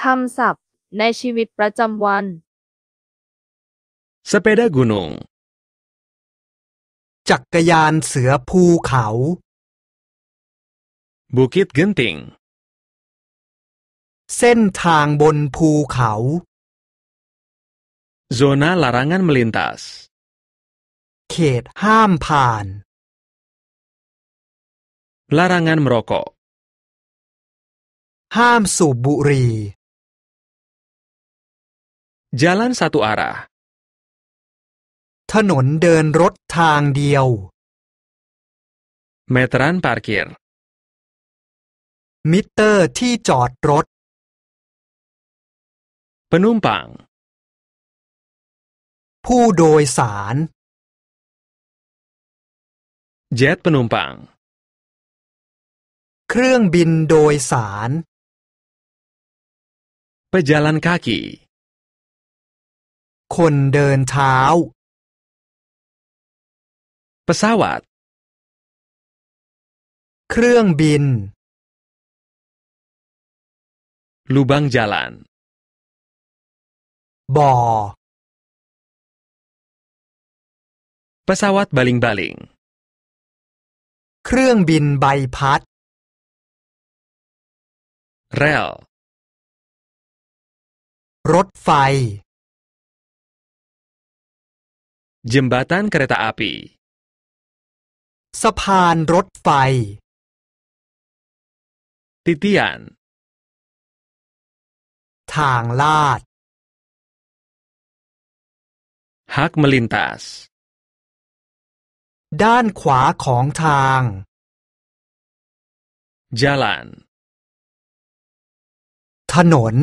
คำศัพท์ในชีวิตประจำวันสเปเดกุนงจักรยานเสือภูเขา บุกิดกินติง เส้นทางบนภูเขาโซนาลารังัน n ลิ l น n ั a เขตห้ามผ่านลารังันมร e ก o k ห้ามสูบบุหรี่ Jalan satu arah. ถนนเดินรถทางเดียว Meteran parkir. มิเตอร์ที่จอดรถ Penumpang. ผู้โดยสาร Jet penumpang. เครื่องบินโดยสาร Pejalan kaki. คนเดินเท้า pesawat เครื่องบิน lubang jalan บ่อ pesawat baling-baling เครื่องบินใบพัด rel รถไฟ jembatan kereta api สะพานรถไฟ titian ทางลาด hak melintas ด้านขวาของทาง jalan ถนน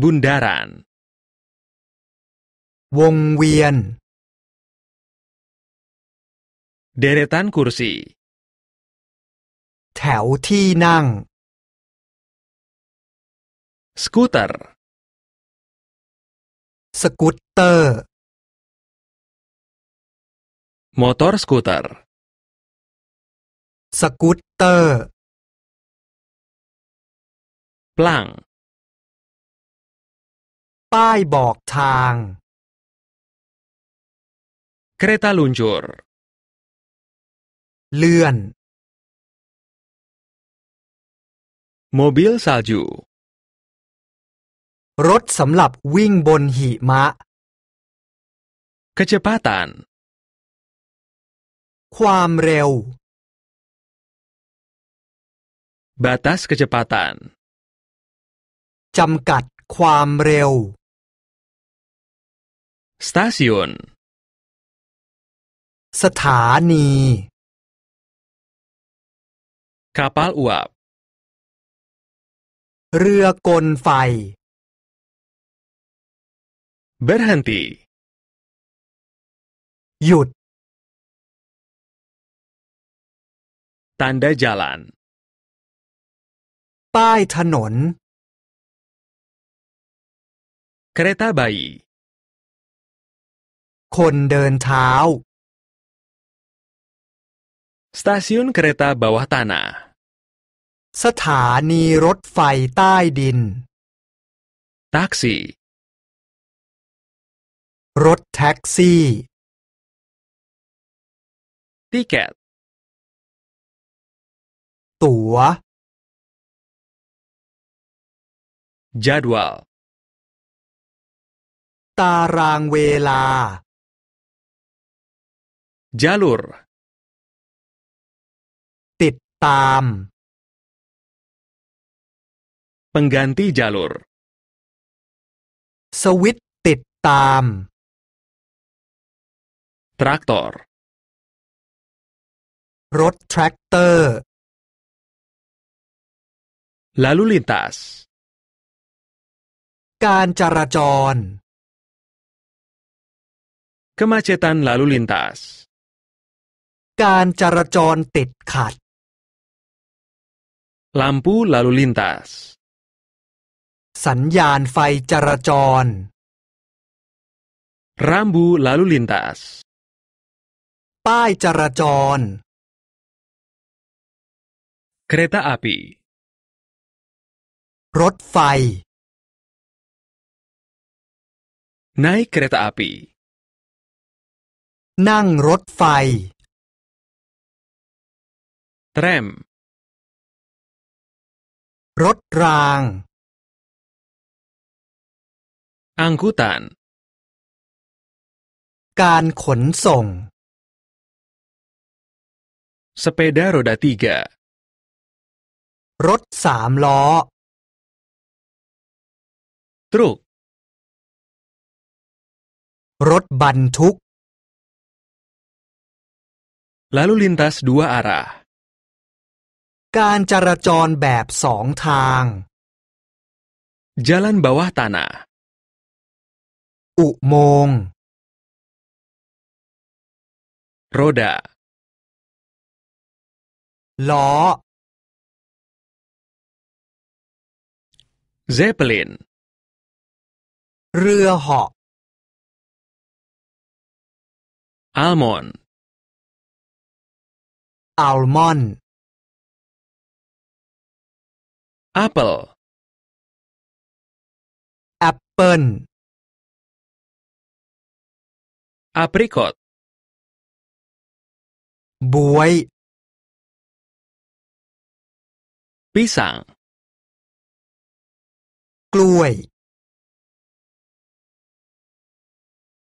bundaran วงเวียน เดเรตันคุรซี แถวที่นั่ง สกูตเตอร์สกูตเตอร์มอเตอร์ สกูตเตอร์สกูตเตอร์ปลังป้ายบอกทาง Kereta luncur. Lian. Mobil salju. รถสำหรับวิ่งบนหิมะ kecepatan ความเร็ว batas kecepatan จำกัดความเร็ว stasiun สถานี kapal uap เรือกลไฟ berhenti หยุด tanda jalan ป้ายถนน kereta bayi คนเดินเท้า Stasiun kereta bawah tanah สถานีรถไฟใต้ดิน Taksi รถแท็กซี่ Tiket ตั๋ว Jadwal ตารางเวลา Jalur ตาม pengganti jalur สวิตช์ติดตาม traktor รถแทรกเตอร์ lalu lintas การจราจร kemacetan lalu lintas การจราจรติดขัด Lampu lalu lintas สัญญาณไฟจราจร Rambu lalu lintas ป้ายจราจร Kereta api รถไฟ Naik kereta api นั่งรถไฟ Tram รถราง อังกุตัน การขนส่งสเปเดอร์โรดาติกรถสามล้อตรุกรถบรรทุก l a ้ u lintas dua อาระการจราจรแบบสองทาง jalan bawah tanah อุโมงค์ roda ล้อ zeppelin เรือเหาะ almond almond Apel. Apen. Aprikot. Buai. Pisang. Kluai.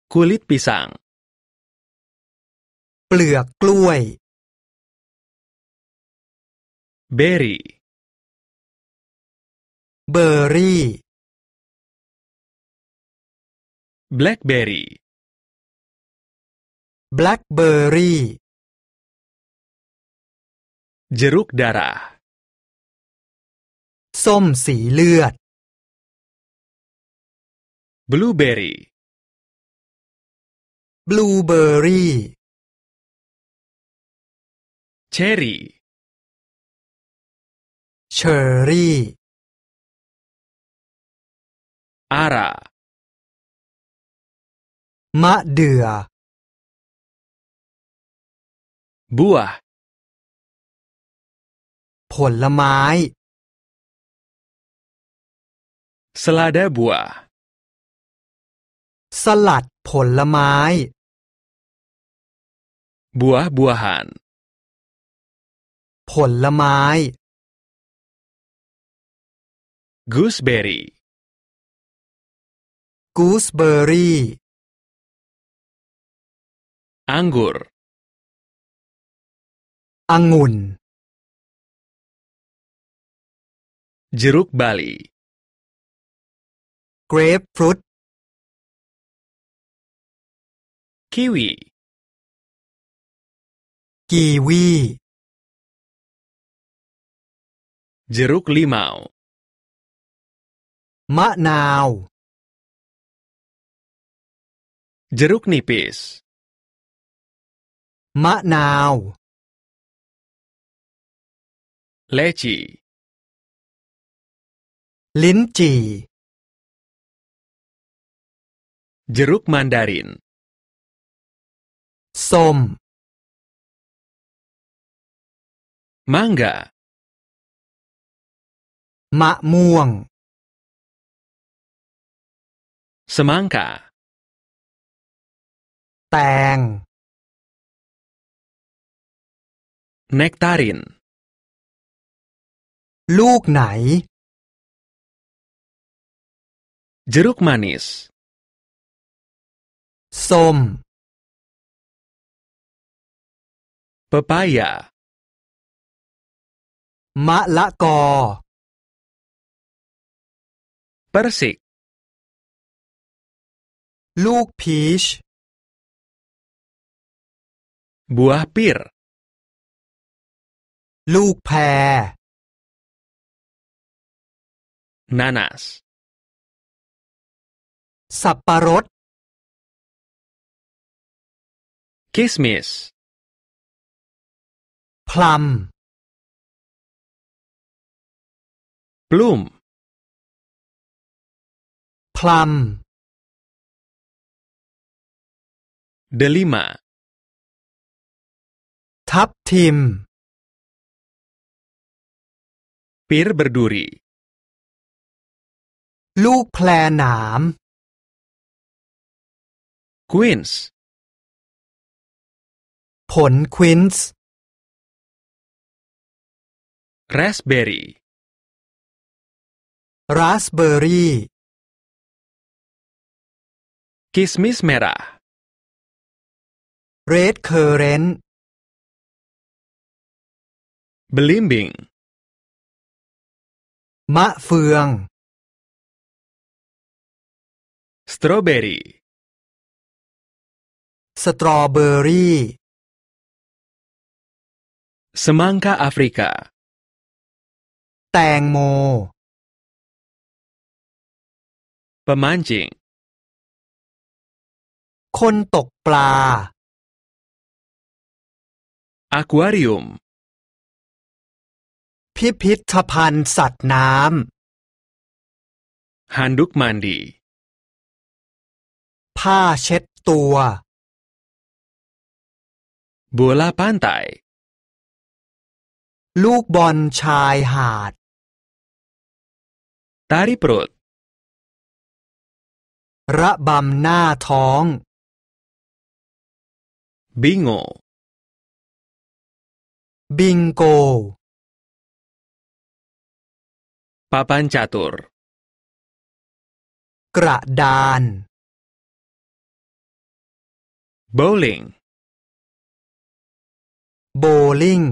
Kulit pisang. เปลือกกล้วย berry เบอร์รี่แบล็คเบอร์รี่แบล็คเบอร์รี่ jeruk darah ส้มสีเลือด blueberry blueberry cherry cherry อารามะเดือบัวผลไม้สลัดบัวสลัดผลไม้บัวบัวหันผลไม้กูสเบอรี่ gooseberry anggur angun jeruk bali grapefruit kiwi kiwi jeruk limau Maknau jeruk nipis มะนาว leci linci, jeruk mandarin som, mangga muang. semangka Teng. Nektarin. ลูกไหน jeruk manis som pepaya malako persik ลูกพีช Buah pir. Luk Nanas. Saparot. Kismis. Plum. Plum. Plum. Delima. ทับทิมปิร์บดูรีลูกแพลหนามควินส์ผลควินส์ราสเบอรี่ราสเบอร์รี่คิสมิสเมราเรดเคอร์เรนบลิมบิงมะเฟืองสตรอเบอรี่สตรอเบอรี่สมังคาแอฟริกาแตงโมปะมันจิงคนตกปลาอควาเรียมพิพิธภัณฑ์สัตว์น้ำ ฮันดุกมันดี ผ้าเช็ดตัว บัวลาป a นตายลูกบอลชายหาด ตาริปรด ระบำหน้าท้อง บิงโกบิงโก Papan catur กระดาน bowling bowling